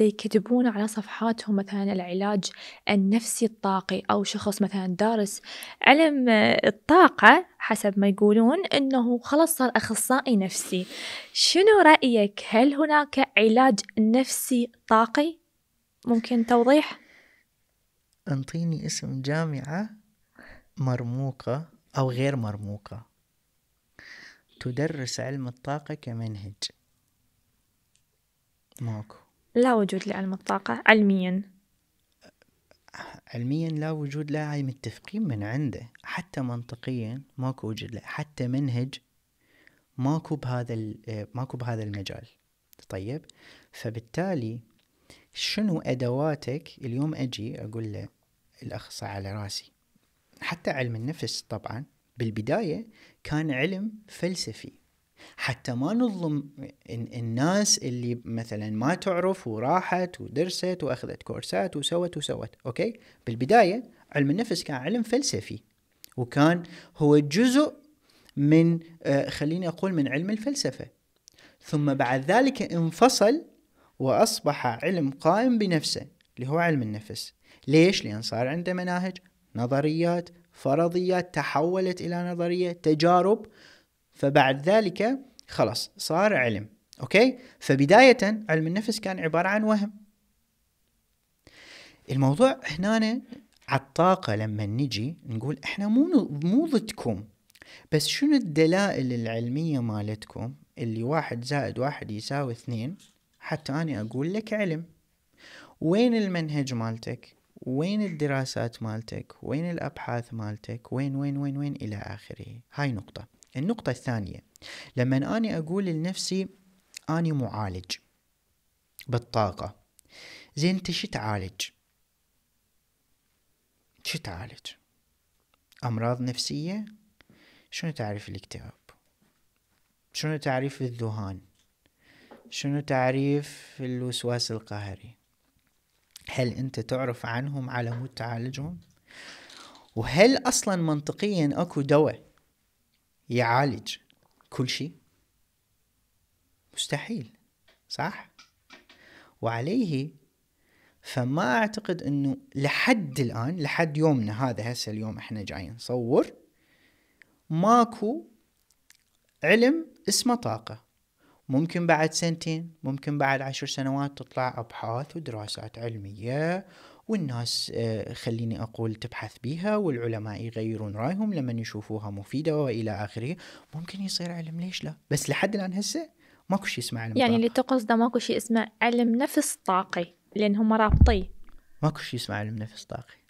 يكتبون على صفحاتهم مثلا العلاج النفسي الطاقي أو شخص مثلا دارس علم آه، الطاقة حسب ما يقولون أنه خلاص صار أخصائي نفسي شنو رأيك هل هناك علاج نفسي طاقي؟ ممكن توضيح؟ أنطيني اسم جامعة مرموقة أو غير مرموقة تدرس علم الطاقة كمنهج ماكو لا وجود لعلم الطاقة علميا علميا لا وجود لا هاي متفقين من عنده حتى منطقيا ماكو وجود له حتى منهج ماكو بهذا ماكو بهذا المجال طيب فبالتالي شنو ادواتك اليوم اجي اقول له الاخصائي على راسي حتى علم النفس طبعا بالبدايه كان علم فلسفي حتى ما نظلم الناس اللي مثلا ما تعرف وراحت ودرست واخذت كورسات وسوت وسوت اوكي بالبدايه علم النفس كان علم فلسفي وكان هو جزء من آه، خليني اقول من علم الفلسفه ثم بعد ذلك انفصل واصبح علم قائم بنفسه اللي هو علم النفس ليش لان صار عنده مناهج نظريات فرضيات تحولت الى نظريه تجارب فبعد ذلك خلاص صار علم اوكي فبدايه علم النفس كان عباره عن وهم الموضوع هنا على الطاقه لما نجي نقول احنا مو مو ضدكم بس شنو الدلائل العلميه مالتكم اللي واحد زائد واحد يساوي اثنين حتى أنا أقول لك علم وين المنهج مالتك وين الدراسات مالتك وين الأبحاث مالتك وين وين وين وين إلى آخره هاي نقطة النقطة الثانية لما أنا أقول لنفسي أنا معالج بالطاقة زين أنت شو تعالج شو تعالج أمراض نفسية شنو تعريف الاكتئاب شنو تعريف الذهان شنو تعريف الوسواس القهري هل أنت تعرف عنهم على مود تعالجهم وهل أصلا منطقيا أكو دواء يعالج كل شيء مستحيل صح وعليه فما اعتقد انه لحد الان لحد يومنا هذا هسه اليوم احنا جايين نصور ماكو علم اسمه طاقه ممكن بعد سنتين ممكن بعد عشر سنوات تطلع ابحاث ودراسات علميه والناس آه، خليني أقول تبحث بيها والعلماء يغيرون رأيهم لما يشوفوها مفيدة وإلى آخره ممكن يصير علم ليش لا بس لحد الآن هسه ماكو شيء اسمه علم يعني اللي تقصده ماكو شيء اسمه علم نفس طاقي لأن هم رابطي ماكو شيء اسمه علم نفس طاقي